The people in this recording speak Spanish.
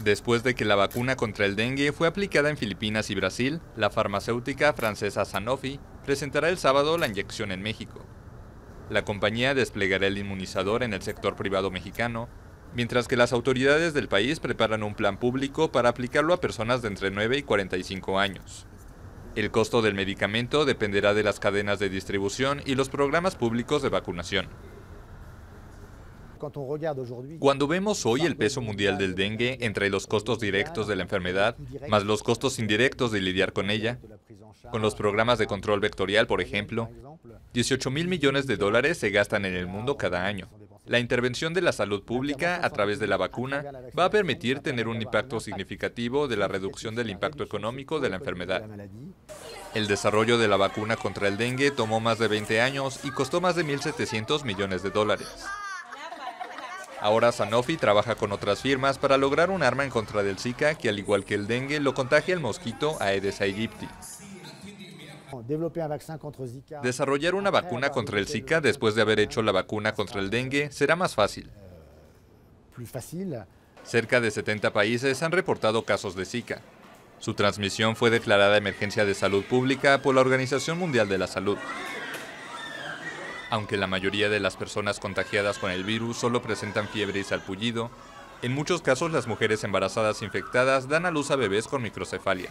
Después de que la vacuna contra el dengue fue aplicada en Filipinas y Brasil, la farmacéutica francesa Sanofi presentará el sábado la inyección en México. La compañía desplegará el inmunizador en el sector privado mexicano, mientras que las autoridades del país preparan un plan público para aplicarlo a personas de entre 9 y 45 años. El costo del medicamento dependerá de las cadenas de distribución y los programas públicos de vacunación. Cuando vemos hoy el peso mundial del dengue entre los costos directos de la enfermedad más los costos indirectos de lidiar con ella, con los programas de control vectorial, por ejemplo, 18 mil millones de dólares se gastan en el mundo cada año. La intervención de la salud pública a través de la vacuna va a permitir tener un impacto significativo de la reducción del impacto económico de la enfermedad. El desarrollo de la vacuna contra el dengue tomó más de 20 años y costó más de 1.700 millones de dólares. Ahora Sanofi trabaja con otras firmas para lograr un arma en contra del Zika que al igual que el dengue lo contagia el mosquito Aedes aegypti. Desarrollar una vacuna contra el Zika después de haber hecho la vacuna contra el dengue será más fácil. Cerca de 70 países han reportado casos de Zika. Su transmisión fue declarada emergencia de salud pública por la Organización Mundial de la Salud. Aunque la mayoría de las personas contagiadas con el virus solo presentan fiebre y salpullido, en muchos casos las mujeres embarazadas infectadas dan a luz a bebés con microcefalia,